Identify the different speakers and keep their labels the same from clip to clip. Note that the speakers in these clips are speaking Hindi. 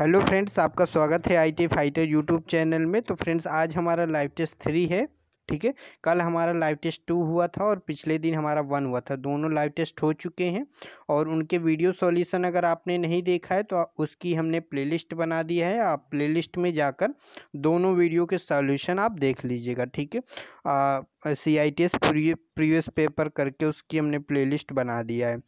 Speaker 1: हेलो फ्रेंड्स आपका स्वागत है आईटी फाइटर यूट्यूब चैनल में तो फ्रेंड्स आज हमारा लाइव टेस्ट थ्री है ठीक है कल हमारा लाइव टेस्ट टू हुआ था और पिछले दिन हमारा वन हुआ था दोनों लाइव टेस्ट हो चुके हैं और उनके वीडियो सॉल्यूशन अगर आपने नहीं देखा है तो उसकी हमने प्लेलिस्ट बना दिया है आप प्लेलिस्ट में जाकर दोनों वीडियो के सॉल्यूशन आप देख लीजिएगा ठीक है C I T S previous paper करके उसकी हमने प्लेलिस्ट बना दिया है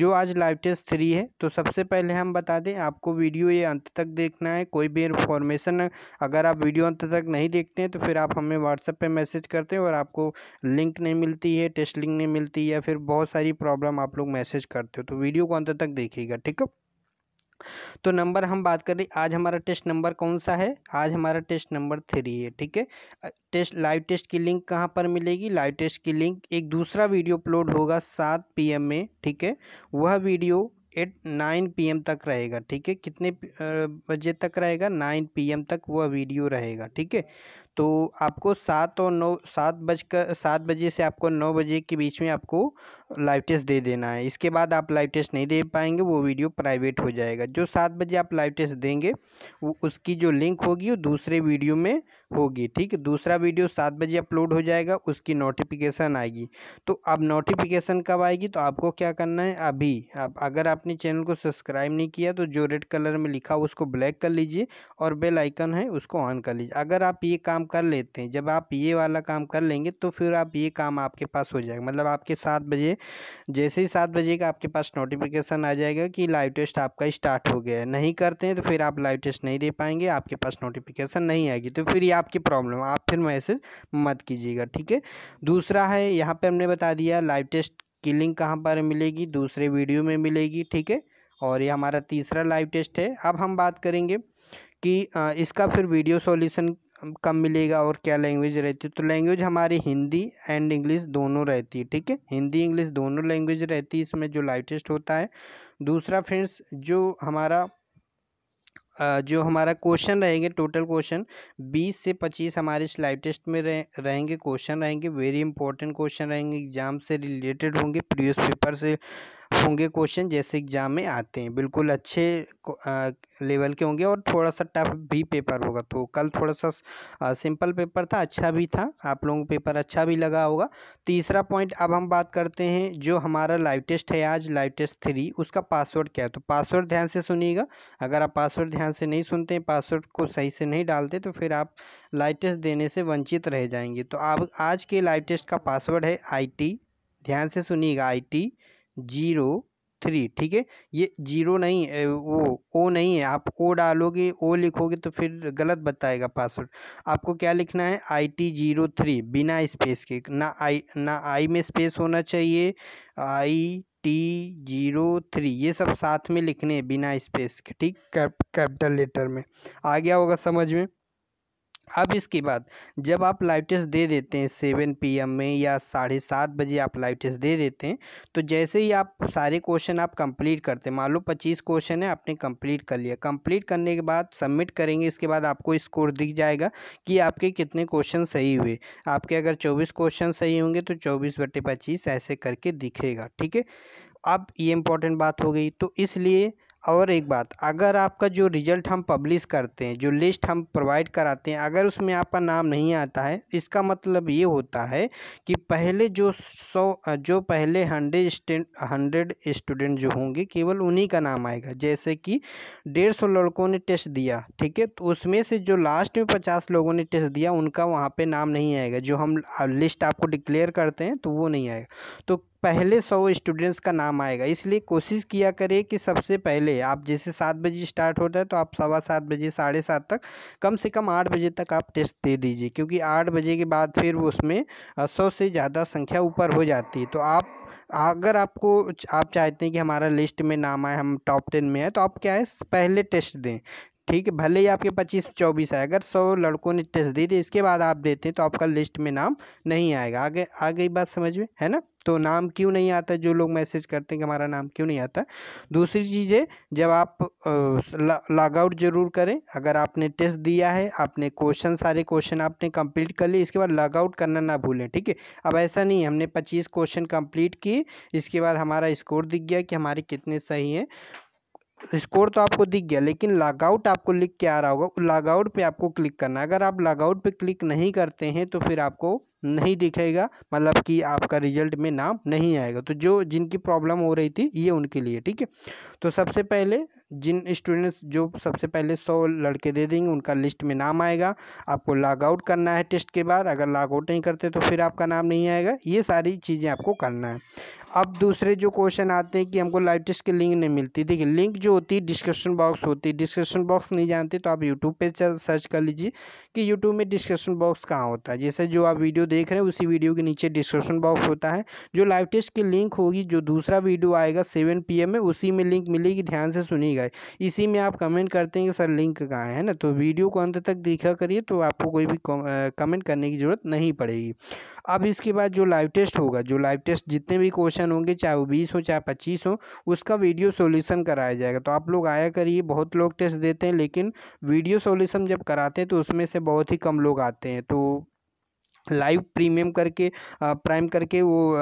Speaker 1: जो आज लाइव टेस्ट थ्री है तो सबसे पहले हम बता दें आपको वीडियो ये अंत तक देखना है कोई भी इन्फॉर्मेशन अगर आप वीडियो अंत तक नहीं देखते हैं तो फिर आप हमें व्हाट्सएप पे मैसेज करते हैं और आपको लिंक नहीं मिलती है टेस्ट लिंक नहीं मिलती या फिर बहुत सारी प्रॉब्लम आप लोग मैसेज करते हो तो वीडियो को अंत तक देखिएगा ठीक है तो नंबर हम बात कर करें आज हमारा टेस्ट नंबर कौन सा है आज हमारा टेस्ट नंबर थ्री है ठीक है टेस्ट लाइव टेस्ट की लिंक कहाँ पर मिलेगी लाइव टेस्ट की लिंक एक दूसरा वीडियो अपलोड होगा सात पी में ठीक है वह वीडियो एट नाइन पी तक रहेगा ठीक है कितने बजे तक रहेगा नाइन पी तक वह वीडियो रहेगा ठीक है तो आपको सात और नौ सात बजकर सात बजे से आपको नौ बजे के बीच में आपको लाइव टेस्ट दे देना है इसके बाद आप लाइव टेस्ट नहीं दे पाएंगे वो वीडियो प्राइवेट हो जाएगा जो सात बजे आप लाइव टेस्ट देंगे वो उसकी जो लिंक होगी वो दूसरे वीडियो में होगी ठीक है दूसरा वीडियो सात बजे अपलोड हो जाएगा उसकी नोटिफिकेशन आएगी तो अब नोटिफिकेशन कब आएगी तो आपको क्या करना है अभी आप अगर आपने चैनल को सब्सक्राइब नहीं किया तो जो रेड कलर में लिखा उसको ब्लैक कर लीजिए और बेल आइकन है उसको ऑन कर लीजिए अगर आप ये काम कर लेते हैं जब आप ये वाला काम कर लेंगे तो फिर आप ये काम आपके पास हो जाएगा मतलब आपके सात बजे जैसे ही सात बजे का आपके पास नोटिफिकेशन आ जाएगा कि लाइव टेस्ट आपका स्टार्ट हो गया है नहीं करते हैं तो फिर आप लाइव टेस्ट नहीं दे पाएंगे आपके पास नोटिफिकेशन नहीं आएगी तो फिर ये आपकी प्रॉब्लम आप फिर मैसेज मत कीजिएगा ठीक है दूसरा है यहाँ पर हमने बता दिया लाइव टेस्ट की लिंक कहाँ पर मिलेगी दूसरे वीडियो में मिलेगी ठीक है और ये हमारा तीसरा लाइव टेस्ट है अब हम बात करेंगे कि इसका फिर वीडियो सॉल्यूशन कम मिलेगा और क्या लैंग्वेज रहती है तो लैंग्वेज हमारी हिंदी एंड इंग्लिश दोनों रहती है ठीक है हिंदी इंग्लिश दोनों लैंग्वेज रहती है इसमें जो लाइटेस्ट होता है दूसरा फ्रेंड्स जो हमारा जो हमारा क्वेश्चन रहेंगे टोटल क्वेश्चन बीस से पच्चीस हमारे इस लाइव टेस्ट में रह, रहेंगे क्वेश्चन रहेंगे वेरी इंपॉर्टेंट क्वेश्चन रहेंगे एग्जाम से रिलेटेड होंगे प्रीवियस पेपर से होंगे क्वेश्चन जैसे एग्ज़ाम में आते हैं बिल्कुल अच्छे लेवल के होंगे और थोड़ा सा टफ भी पेपर होगा तो कल थोड़ा सा सिंपल पेपर था अच्छा भी था आप लोगों को पेपर अच्छा भी लगा होगा तीसरा पॉइंट अब हम बात करते हैं जो हमारा लाइव टेस्ट है आज लाइव टेस्ट थ्री उसका पासवर्ड क्या है तो पासवर्ड ध्यान से सुनिएगा अगर आप पासवर्ड ध्यान से नहीं सुनते हैं पासवर्ड को सही से नहीं डालते तो फिर आप लाइव टेस्ट देने से वंचित रह जाएंगे तो आप आज के लाइव टेस्ट का पासवर्ड है आई टी ध्यान से सुनिएगा आई टी जीरो थ्री ठीक है ये जीरो नहीं है वो ओ नहीं है आप ओ डालोगे ओ लिखोगे तो फिर गलत बताएगा पासवर्ड आपको क्या लिखना है आई टी जीरो थ्री बिना स्पेस के ना आई ना आई में स्पेस होना चाहिए आई टी जीरो थ्री ये सब साथ में लिखने हैं बिना स्पेस के ठीक कैप कैपिटल लेटर में आ गया होगा समझ में अब इसके बाद जब आप लाइव टेस्ट दे देते हैं सेवन पीएम में या साढ़े सात बजे आप लाइव टेस्ट दे देते हैं तो जैसे ही आप सारे क्वेश्चन आप कंप्लीट करते हैं मान लो पच्चीस क्वेश्चन है आपने कंप्लीट कर लिया कंप्लीट करने के बाद सबमिट करेंगे इसके बाद आपको स्कोर दिख जाएगा कि आपके कितने क्वेश्चन सही हुए आपके अगर चौबीस क्वेश्चन सही होंगे तो चौबीस बटे पच्चीस ऐसे करके दिखेगा ठीक है अब ये इंपॉर्टेंट बात हो गई तो इसलिए और एक बात अगर आपका जो रिज़ल्ट हम पब्लिश करते हैं जो लिस्ट हम प्रोवाइड कराते हैं अगर उसमें आपका नाम नहीं आता है इसका मतलब ये होता है कि पहले जो सौ जो पहले हंड्रेड स्टेंट हंड्रेड स्टूडेंट जो होंगे केवल उन्हीं का नाम आएगा जैसे कि डेढ़ सौ लड़कों ने टेस्ट दिया ठीक है तो उसमें से जो लास्ट में पचास लोगों ने टेस्ट दिया उनका वहाँ पर नाम नहीं आएगा जो हम लिस्ट आपको डिक्लेयर करते हैं तो वो नहीं आएगा तो पहले सौ स्टूडेंट्स का नाम आएगा इसलिए कोशिश किया करें कि सबसे पहले आप जैसे सात बजे स्टार्ट होता है तो आप सवा सात बजे साढ़े सात तक कम से कम आठ बजे तक आप टेस्ट दे दीजिए क्योंकि आठ बजे के बाद फिर उसमें सौ से ज़्यादा संख्या ऊपर हो जाती है तो आप अगर आपको आप चाहते हैं कि हमारा लिस्ट में नाम आए हम टॉप टेन में आए तो आप क्या है पहले टेस्ट दें ठीक है भले ही आपके पच्चीस चौबीस है अगर सौ लड़कों ने टेस्ट दी थी इसके बाद आप देते हैं तो आपका लिस्ट में नाम नहीं आएगा आगे आ गई बात समझ में है ना तो नाम क्यों नहीं आता जो लोग मैसेज करते हैं कि हमारा नाम क्यों नहीं आता दूसरी चीज़ है जब आप लॉगआउट जरूर करें अगर आपने टेस्ट दिया है आपने क्वेश्चन सारे क्वेश्चन आपने कंप्लीट कर लिए इसके बाद लॉगआउट करना ना भूलें ठीक है अब ऐसा नहीं हमने पच्चीस क्वेश्चन कंप्लीट किए इसके बाद हमारा स्कोर दिख गया कि हमारे कितने सही हैं स्कोर तो आपको दिख गया लेकिन लॉगआउट आपको लिख के आ रहा होगा लॉगआउट पे आपको क्लिक करना अगर आप लॉगआउट पे क्लिक नहीं करते हैं तो फिर आपको नहीं दिखेगा मतलब कि आपका रिजल्ट में नाम नहीं आएगा तो जो जिनकी प्रॉब्लम हो रही थी ये उनके लिए ठीक है तो सबसे पहले जिन स्टूडेंट्स जो सबसे पहले सौ लड़के दे देंगे उनका लिस्ट में नाम आएगा आपको लॉग आउट करना है टेस्ट के बाद अगर लॉग आउट नहीं करते तो फिर आपका नाम नहीं आएगा ये सारी चीज़ें आपको करना है अब दूसरे जो क्वेश्चन आते हैं कि हमको लाइव टेस्ट की लिंक नहीं मिलती देखिए लिंक जो होती है डिस्क्रिप्शन बॉक्स होती है डिस्क्रिप्शन बॉक्स नहीं जानते तो आप यूट्यूब पे सर्च कर लीजिए कि यूट्यूब में डिस्क्रिप्शन बॉक्स कहाँ होता है जैसे जो आप वीडियो देख रहे हैं उसी वीडियो के नीचे डिस्क्रिप्शन बॉक्स होता है जो लाइव टेस्ट की लिंक होगी जो दूसरा वीडियो आएगा सेवन पी में उसी में लिंक मिलेगी ध्यान से सुनिएगा आएगा इसी में आप कमेंट करते हैं कि सर लिंक कहाँ है ना तो वीडियो को अंत तक देखा करिए तो आपको कोई भी कमेंट करने की ज़रूरत नहीं पड़ेगी अब इसके बाद जो लाइव टेस्ट होगा जो लाइव टेस्ट जितने भी क्वेश्चन होंगे चाहे वो बीस हो चाहे पच्चीस हो उसका वीडियो सोल्यूशन कराया जाएगा तो आप लोग आया करिए बहुत लोग टेस्ट देते हैं लेकिन वीडियो सोल्यूशन जब कराते हैं तो उसमें से बहुत ही कम लोग आते हैं तो लाइव प्रीमियम करके प्राइम करके वो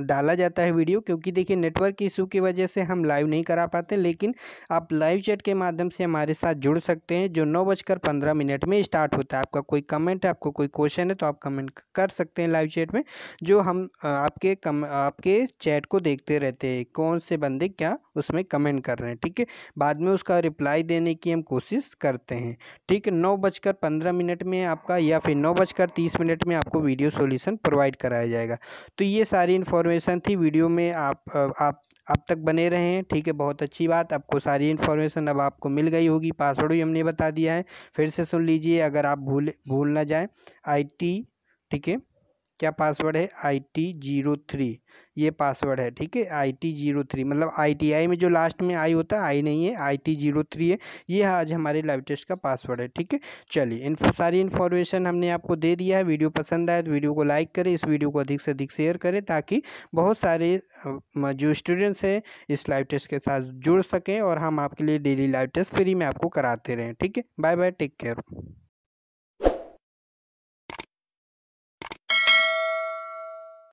Speaker 1: डाला जाता है वीडियो क्योंकि देखिए नेटवर्क इशू की वजह से हम लाइव नहीं करा पाते लेकिन आप लाइव चैट के माध्यम से हमारे साथ जुड़ सकते हैं जो नौ बजकर पंद्रह मिनट में स्टार्ट होता है आपका कोई कमेंट है आपको कोई क्वेश्चन है तो आप कमेंट कर सकते हैं लाइव चैट में जो हम आपके कम आपके चैट को देखते रहते हैं कौन से बंदे क्या उसमें कमेंट कर रहे हैं ठीक है बाद में उसका रिप्लाई देने की हम कोशिश करते हैं ठीक है नौ बजकर पंद्रह मिनट में आपका या फिर नौ बजकर तीस मिनट में आपको वीडियो सोल्यूशन प्रोवाइड कराया जाएगा तो ये सारी इन्फॉर्मेशन थी वीडियो में आप आप अब तक बने रहे हैं ठीक है बहुत अच्छी बात आपको सारी इन्फॉर्मेशन अब आपको मिल गई होगी पासवर्ड भी हमने बता दिया है फिर से सुन लीजिए अगर आप भूल भूल ना जाएँ आई टी ठीक है क्या पासवर्ड है आई टी जीरो थ्री ये पासवर्ड है ठीक है आई टी जीरो थ्री मतलब आई टी आई में जो लास्ट में आई होता है आई नहीं है आई टी जीरो थ्री है ये आज हमारे लाइव टेस्ट का पासवर्ड है ठीक है चलिए इन सारी इन्फॉर्मेशन हमने आपको दे दिया है वीडियो पसंद आए तो वीडियो को लाइक करें इस वीडियो को अधिक से अधिक शेयर करें ताकि बहुत सारे जो स्टूडेंट्स हैं इस लाइव टेस्ट के साथ जुड़ सकें और हम आपके लिए डेली लाइव टेस्ट फ्री में आपको कराते रहें ठीक है बाय बाय टेक केयर